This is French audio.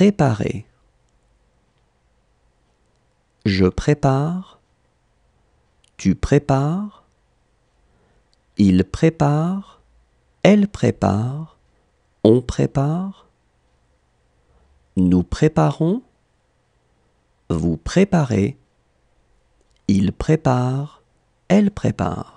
Préparer. Je prépare. Tu prépares. Il prépare. Elle prépare. On prépare. Nous préparons. Vous préparez. Il prépare. Elle prépare.